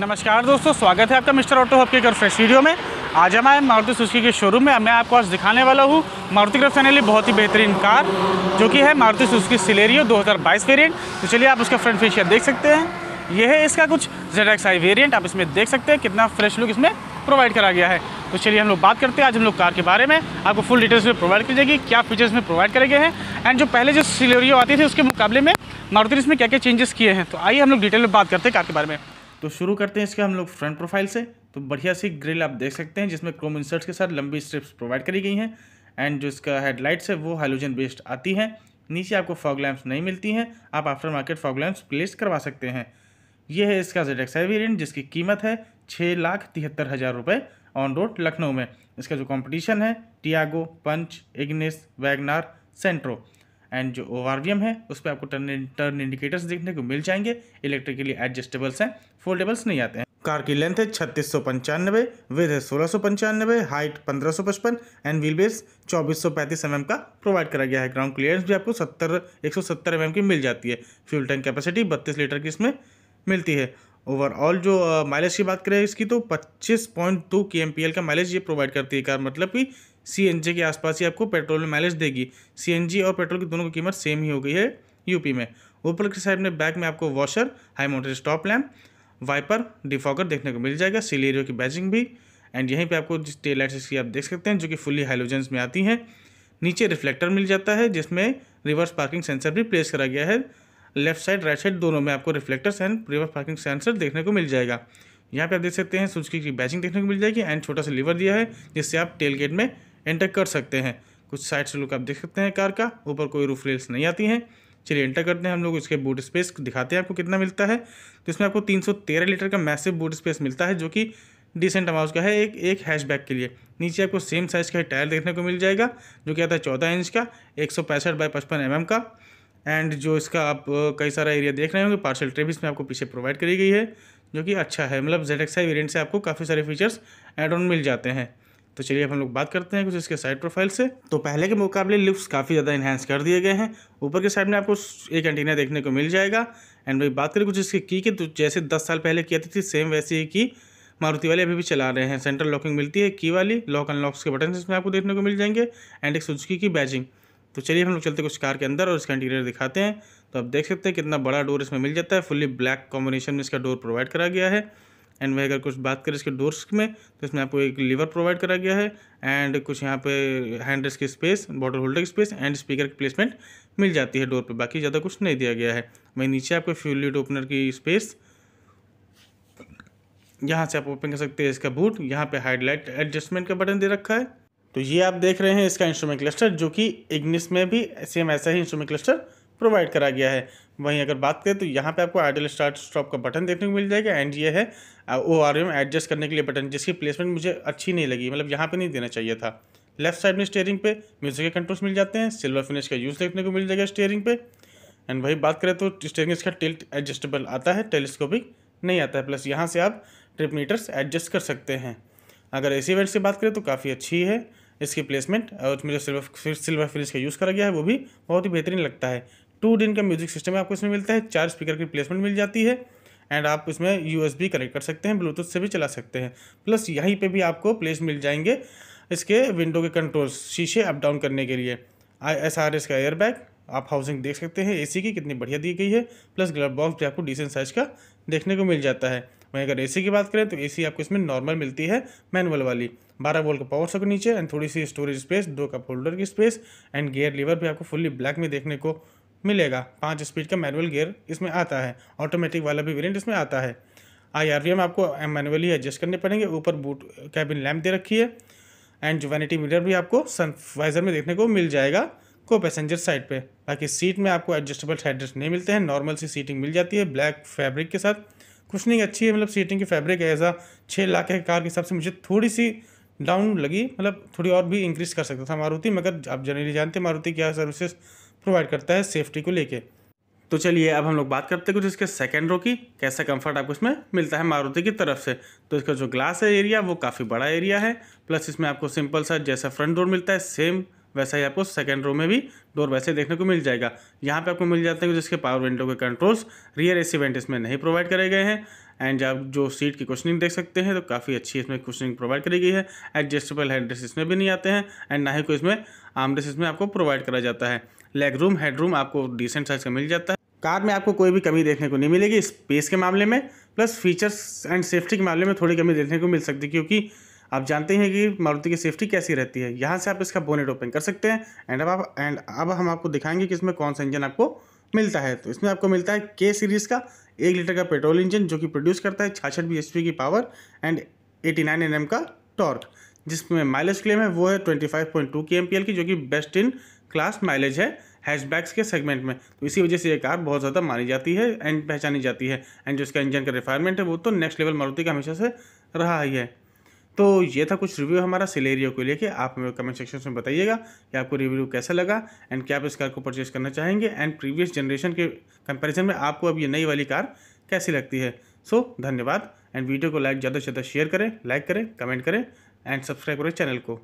नमस्कार दोस्तों स्वागत है आपका मिस्टर ऑटो हब के एक फ्रेश वीडियो में आज हम आए मारुति सुजुकी के शोरूम में मैं आपको आज दिखाने वाला हूँ मारुति का फाइनली बहुत ही बेहतरीन कार जो कि है मारुति सुजुकी सिलेरियो 2022 वेरिएंट तो चलिए आप उसका फ्रंट फीचर देख सकते हैं यह है इसका कुछ जेड एक्स आई वेरियंट आप इसमें देख सकते हैं कितना फ्रेश लुक इसमें प्रोवाइड करा गया है तो चलिए हम लोग बात करते हैं आज हम लोग कार के बारे में आपको फुल डिटेल्स में प्रोवाइड की जाएगी क्या फीचर्स में प्रोवाइड करे गए हैं एंड जो पहले जो सिलेरियो आती थी उसके मुकाबले में मारुति ने इसमें क्या क्या चेंजेस किए हैं तो आइए हम लोग डिटेल में बात करते हैं कार के बारे में तो शुरू करते हैं इसके हम लोग फ्रंट प्रोफाइल से तो बढ़िया सी ग्रिल आप देख सकते हैं जिसमें क्रोम इंसर्ट्स के साथ लंबी स्ट्रिप्स प्रोवाइड करी गई हैं एंड जो इसका हेडलाइट्स है वो हाइलोजन बेस्ड आती हैं नीचे आपको फॉग लैम्प्स नहीं मिलती हैं आप aftermarket fog lamps place करवा सकते हैं ये है इसका जेड एक्स वेरियंट जिसकी कीमत है छः लाख तिहत्तर हज़ार रुपये ऑन रोड लखनऊ में इसका जो कंपटीशन है Tiago Punch Ignis WagonR Santro and जो ओ है उस पर आपको टर्न टर्न इंडिकेटर्स देखने को मिल जाएंगे इलेक्ट्रिकली एडजस्टेबल्स हैं फोल्डेबल्स नहीं आते हैं कार की लेंथ है छत्तीस सौ पंचानवे विध है सोलह सौ पंचानवे हाइट पंद्रह सौ पचपन एंड व्हील बेस चौबीस सौ पैंतीस एम mm का प्रोवाइड करा गया है ग्राउंड क्लियरेंस भी आपको सत्तर एक सौ सत्तर एम mm की मिल जाती है फ्यूल टैंक कैपेसिटी बत्तीस लीटर की इसमें मिलती है ओवरऑल जो माइलेज की बात करें इसकी तो 25.2 पॉइंट के का माइलेज ये प्रोवाइड करती है कार मतलब कि सी के आसपास ही आपको पेट्रोल में माइलेज देगी सी और पेट्रोल की दोनों की कीमत सेम ही हो गई है यूपी में ऊपर की साइड में बैक में आपको washer high motor stop lamp wiper defogger देखने को मिल जाएगा सिलेरियो की बैजिंग भी एंड यहीं पे आपको जिस टेल लाइट इसकी आप देख सकते हैं जो कि फुली हाइलोजेंस में आती हैं नीचे रिफ्लेक्टर मिल जाता है जिसमें रिवर्स पार्किंग सेंसर भी प्लेस करा गया है लेफ्ट साइड राइट साइड दोनों में आपको reflector and reverse parking sensor देखने को मिल जाएगा यहाँ पे आप देख सकते हैं सुजुकी की बैचिंग देखने को मिल जाएगी एंड छोटा सा लीवर दिया है जिससे आप टेल गेट में एंटर कर सकते हैं कुछ साइड से लुक आप देख सकते हैं कार का ऊपर कोई रूफ रेल्स नहीं आती हैं चलिए एंटर करते हैं हम लोग इसके बूट स्पेस दिखाते हैं आपको कितना मिलता है तो इसमें आपको 313 लीटर का मैसिव बूट स्पेस मिलता है जो कि डिसेंट अमाउंट का है एक एक हैशबैक के लिए नीचे आपको सेम साइज़ का टायर देखने को मिल जाएगा जो कि आता है चौदह इंच का एक सौ पैंसठ बाई पचपन एम mm का एंड जो इसका आप कई सारा एरिया देख रहे होंगे पार्सल ट्रे भी इसमें आपको पीछे प्रोवाइड करी गई है जो कि अच्छा है मतलब जेड एक्साई वेरियंट से आपको काफ़ी सारे फीचर्स एड ऑन मिल जाते हैं तो चलिए अब हम लोग बात करते हैं कुछ इसके साइड प्रोफाइल से तो पहले के मुकाबले लिफ्ट काफ़ी ज़्यादा इन्हेंस कर दिए गए हैं ऊपर के साइड में आपको एक एंटीना देखने को मिल जाएगा एंड भाई बात करें कुछ इसकी की की तो जैसे दस साल पहले की आती थी सेम वैसी ही की मारुति वाले अभी भी चला रहे हैं सेंट्रल लॉकिंग मिलती है की वाली लॉक अनलॉक्स के बटन इसमें आपको देखने को मिल जाएंगे एंड एक सुजुकी की बैजिंग तो चलिए हम लोग चलते कुछ कार के अंदर और इसका इंटीरियर दिखाते हैं तो आप देख सकते हैं कितना बड़ा डोर इसमें मिल जाता है फुली ब्लैक कॉम्बिनेशन में इसका डोर प्रोवाइड करा गया है एंड वह अगर कुछ बात करें इसके डोर्स में तो इसमें आपको एक लीवर प्रोवाइड करा गया है एंड कुछ यहाँ पे हैंडल्स की स्पेस बॉटल होल्डर की स्पेस एंड स्पीकर की प्लेसमेंट मिल जाती है डोर पे बाकी ज़्यादा कुछ नहीं दिया गया है वहीं नीचे आपको फ्यूल ओपनर की स्पेस यहाँ से आप ओपन कर सकते हैं इसका बूट यहाँ पर हाइडलाइट एडजस्टमेंट का बटन दे रखा है तो ये आप देख रहे हैं इसका इंस्ट्रूमेंट क्लस्टर जो कि इग्निस में भी सेम ऐसा ही इंस्ट्रूमेंट क्लस्टर प्रोवाइड करा गया है वहीं अगर बात करें तो यहाँ पे आपको आइडल स्टार्ट स्टॉप का बटन देखने को मिल जाएगा एंड ये है ओ आर एम एडजस्ट करने के लिए बटन जिसकी प्लेसमेंट मुझे अच्छी नहीं लगी मतलब यहाँ पे नहीं देना चाहिए था लेफ्ट साइड में स्टेयरिंग पे म्यूजिक के कंट्रोल्स मिल जाते हैं सिल्वर फिनिश का यूज़ देखने को मिल जाएगा स्टेयरिंग पे एंड वही बात करें तो स्टेयरिंग इसका टिल्ट एडजस्टेबल आता है टेलीस्कोपिक नहीं आता है प्लस यहाँ से आप ट्रिप मीटर्स एडजस्ट कर सकते हैं अगर ए वेंट्स की बात करें तो काफ़ी अच्छी है इसकी प्लेसमेंट और उसमें जो सिल्वर सिल्वर फिनिश का यूज़ करा गया है वो भी बहुत ही बेहतरीन लगता है टू डिन का म्यूजिक सिस्टम आपको इसमें मिलता है चार स्पीकर की प्लेसमेंट मिल जाती है एंड आप इसमें यू कनेक्ट कर सकते हैं ब्लूटूथ से भी चला सकते हैं प्लस यहीं पर भी आपको प्लेस मिल जाएंगे इसके विंडो के कंट्रोल्स शीशे अप डाउन करने के लिए एस आर एस का एयरबैग आप हाउसिंग देख सकते हैं एसी की कितनी बढ़िया दी गई है प्लस ग्लव बॉक्स भी आपको डिसेंट साइज़ का देखने को मिल जाता है वहीं अगर एसी की बात करें तो एसी आपको इसमें नॉर्मल मिलती है मैनुअल वाली बारह वोल्ट का पावर सक नीचे एंड थोड़ी सी स्टोरेज स्पेस दो कप होल्डर की स्पेस एंड गियर लीवर भी आपको फुल्ली ब्लैक में देखने को मिलेगा पाँच स्पीड का मैनुअल गियर इसमें आता है ऑटोमेटिक वाला भी वेरियंट इसमें आता है आई आर वी एम आपको मैनुअली एडजस्ट करने पड़ेंगे ऊपर बूट कैबिन लैम्प दे रखी है एंड जो वैनिटी मीटर भी आपको वाइजर में देखने को मिल जाएगा को पैसेंजर साइड पे बाकी सीट में आपको एडजस्टेबल हेडरेस्ट नहीं मिलते हैं नॉर्मल सी सीटिंग मिल जाती है ब्लैक फैब्रिक के साथ कुशनिंग अच्छी है मतलब सीटिंग की फैब्रिक है ऐसा छः लाख के कार के हिसाब से मुझे थोड़ी सी डाउन लगी मतलब थोड़ी और भी इंक्रीज कर सकता था मारुति मगर आप जनरली जानते हैं मारुति क्या सर्विसेज प्रोवाइड करता है सेफ्टी को लेके तो चलिए अब हम लोग बात करते हैं कुछ इसके सेकेंड रो की कैसा कंफर्ट आपको इसमें मिलता है मारुति की तरफ से तो इसका जो ग्लास है एरिया वो काफ़ी बड़ा एरिया है प्लस इसमें आपको सिंपल सा जैसा फ्रंट डोर मिलता है सेम वैसा ही आपको सेकेंड रो में भी डोर वैसे देखने को मिल जाएगा यहाँ पे आपको मिल जाता है जिसके पावर विंडो के कंट्रोल्स रियर एसी वेंट इसमें नहीं प्रोवाइड करे गए हैं एंड आप जो सीट की क्वेश्चनिंग देख सकते हैं तो काफ़ी अच्छी इसमें क्वेश्चनिंग प्रोवाइड करी गई है एडजस्टेबल हेड ड्रेस इसमें भी नहीं आते हैं एंड ना ही कोई इसमें ड्रेस इसमें आपको प्रोवाइड करा जाता है लेग रूम रूम आपको डिसेंट साइज का मिल जाता है कार में आपको कोई भी कमी देखने को नहीं मिलेगी स्पेस के मामले में प्लस फीचर्स एंड सेफ्टी के मामले में थोड़ी कमी देखने को मिल सकती है क्योंकि आप जानते हैं कि मारुति की सेफ्टी कैसी रहती है यहाँ से आप इसका बोनेट ओपन कर सकते हैं एंड अब आप एंड अब हम आपको दिखाएंगे कि इसमें कौन सा इंजन आपको मिलता है तो इसमें आपको मिलता है के सीरीज़ का एक लीटर का पेट्रोल इंजन जो कि प्रोड्यूस करता है छाछठ बी की पावर एंड एटी नाइन का टॉर्क जिसमें माइलेज क्लेम है वो है twenty five point two K M की जो कि बेस्ट इन क्लास माइलेज है हैशबैक्स के सेगमेंट में तो इसी वजह से ये कार बहुत ज़्यादा मानी जाती है एंड पहचानी जाती है एंड जो इसका इंजन का रिफायरमेंट है वो तो नेक्स्ट लेवल मारुति का हमेशा से रहा ही है तो ये था कुछ रिव्यू हमारा सिलेरियो को लेके आप हमें कमेंट सेक्शन में बताइएगा कि आपको रिव्यू कैसा लगा एंड क्या आप इस कार को परचेज करना चाहेंगे एंड प्रीवियस जनरेशन के कंपैरिजन में आपको अब ये नई वाली कार कैसी लगती है सो so, धन्यवाद एंड वीडियो को लाइक ज़्यादा से ज़्यादा शेयर करें लाइक करें कमेंट करें एंड सब्सक्राइब करें चैनल को